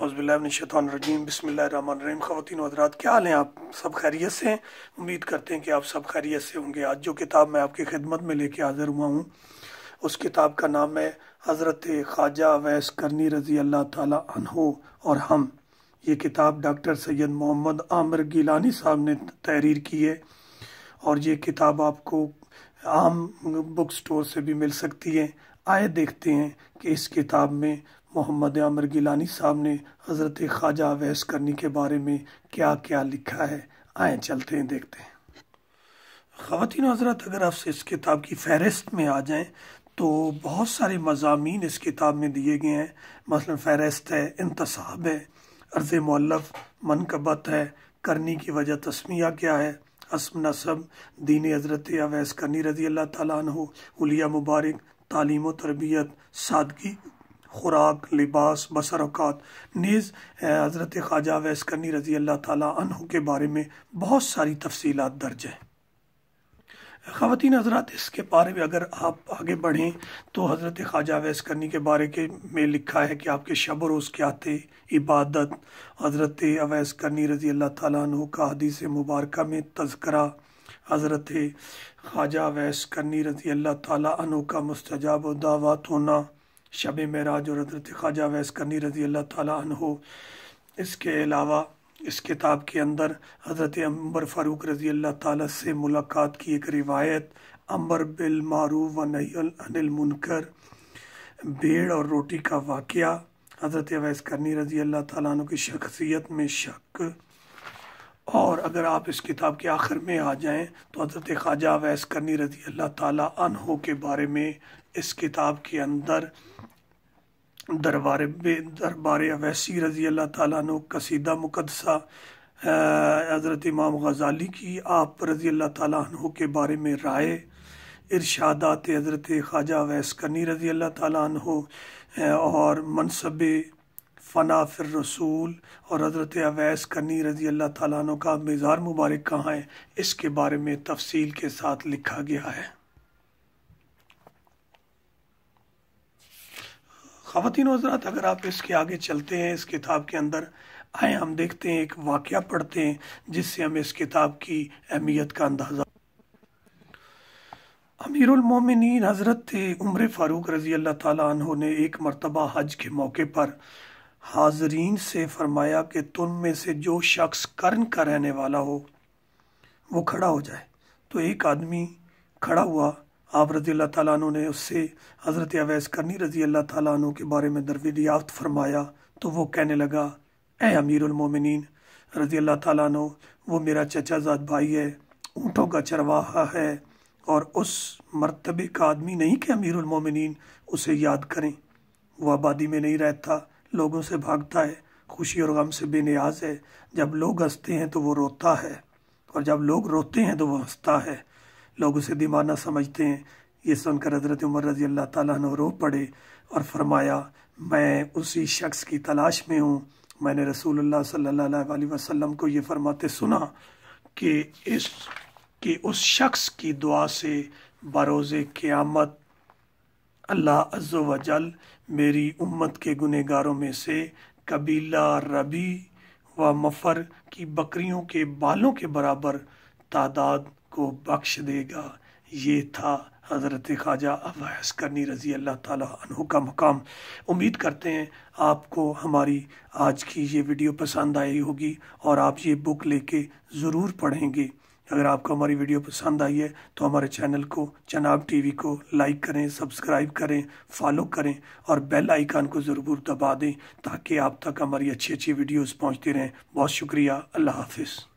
हौजबिल्लाशतरजीम बसमीम ख़वान हजरात क्या हाल हैं आप सब खैरियत से हैं उम्मीद करते हैं कि आप सब खैरियत से होंगे आज जो किताब मैं आपकी खिदमत में लेके हाज़िर हुआ हूँ उस किताब का नाम है हज़रत ख्वाजा वैस करनी रज़ी अल्लाह तहो और हम ये किताब डॉक्टर सैयद मोहम्मद आमिर गिलानी साहब ने तहरीर की है और ये किताब आपको आम बुक स्टोर से भी मिल सकती है आए देखते हैं कि इस किताब में मोहम्मद अमर गिलानी साहब ने हज़रत ख्वाजा अवैस करनी के बारे में क्या क्या लिखा है आए चलते हैं देखते हैं ख़वान हजरत अगर आप इस किताब की फहरिस्त में आ जाएं तो बहुत सारे मजामी इस किताब में दिए गए हैं मसलन फहरिस्त है इंतसाब है अर्ज मल्लफ़ मनकबत है करनी की वजह तस्मिया क्या है असम नसब दीन हजरत अवैस करनी रजी अल्लाह तला मुबारक तालीम तरबियत सादगी खुराक लिबास बसरक़ात नीज़ हज़रत ख्वाजा वैसकनी रज़ी अल्लाह तह के बारे में बहुत सारी तफसीलत दर्ज हैं ख़वान हजरात इसके बारे में अगर आप आगे बढ़ें तो हज़रत ख्वाजा वैसकनी के बारे के में लिखा है कि आपके शब रोज़ क्या थे इबादत हज़रत अवैसकनी रज़ी अल्लाह तह का हदीस मुबारक में तस्करा हज़रत ख्वाजा वैसकनी रज़ी अल्लाह तह का मुस्तजाब दावत होना शब मराज और हजरत ख्वाजा वैस करनी रजी अल्लाह हो इसके अलावा इस किताब के अंदर हज़रत अम्बर फ़ारूक रज़ी अल्लाह ताला से मुलाकात की एक रिवायत अम्बर बिल मारूफ व अनिल मुनकर भेड़ और रोटी का वाक़ हज़रत अवैस करनी रज़ी अल्लाह तु की शख्सियत में शक और अगर आप इस किताब के आखिर में आ जाएं तो हजरत ख्वाजा अवैस करनी रजी अल्लाह अनहो के बारे में इस किताब के अंदर दरबार दरबार अवैसी रजी अल्लाह तु कसीदा मुकदसा हज़रत इमाम गज़ाली की आप रजी अल्लाह तु के बारे में राय इरशादात हज़रत ख्वाजा अवैस करनी रजी अल्लाह तु और मनसब फ़ना फिर रसूल और हज़रत अवैस कनी रज़ी अल्लाह तु का मेज़ार मुबारक कहाँ है इसके बारे में तफसील के साथ लिखा गया है खातिन हजरात अगर आप इसके आगे चलते हैं इस किताब के अंदर आए हम देखते हैं एक वाक़ पढ़ते हैं जिससे हमें इस किताब की अहमियत का अंदाज़ा अमीर अमीरमिन हज़रत उम्र फ़ारूक रज़ी अल्लाह तु ने एक मरतबा हज के मौके पर हाजरीन से फरमाया कि तुम में से जो शख्स कर्न का रहने वाला हो वो खड़ा हो जाए तो एक आदमी खड़ा हुआ आप रज़ी अल्लाह तु ने उससे हज़रत अवैस करनी रज़ी अल्लाह तु के बारे में याफ्त फरमाया तो वो कहने लगा ए अमीरमिन रज़ी अल्लाह तु वो मेरा चचाजाद भाई है ऊँटों का चरवाहा है और उस मरतबे का आदमी नहीं कि अमीरमिन उसे याद करें वो आबादी में नहीं रहता लोगों से भागता है खुशी और गम से बेनियाज है जब लोग हंसते हैं तो वो रोता है और जब लोग रोते हैं तो वो हंसता है लोग उसे दीवाना समझते हैं ये सुनकर हज़रत उमर रज़ी अल्लाह ताली रो पड़े और फरमाया मैं उसी शख्स की तलाश में हूँ मैंने रसूलुल्लाह सल्लल्लाहु अलैहि वसल्लम को ये फरमाते सुना कि इस कि उस शख्स की दुआ से बरोज़ क़यामत अल्लाह अज़्ज़ो वजल मेरी उम्मत के गुनहगारों में से कबीला रबी व मफ़र की बकरियों के बालों के बराबर तादाद को बख्श देगा ये था हज़रत ख्वाजा अवैस करनी रज़ी अल्लाह तु का मकाम उम्मीद करते हैं आपको हमारी आज की ये वीडियो पसंद आई होगी और आप ये बुक लेके ज़रूर पढ़ेंगे अगर आपको हमारी वीडियो पसंद आई है तो हमारे चैनल को चनाब टीवी को लाइक करें सब्सक्राइब करें फॉलो करें और बेल आइकान को ज़रूर दबा दें ताकि आप तक हमारी अच्छी अच्छी वीडियोज़ पहुँचती रहें बहुत शुक्रिया अल्लाह हाफिज़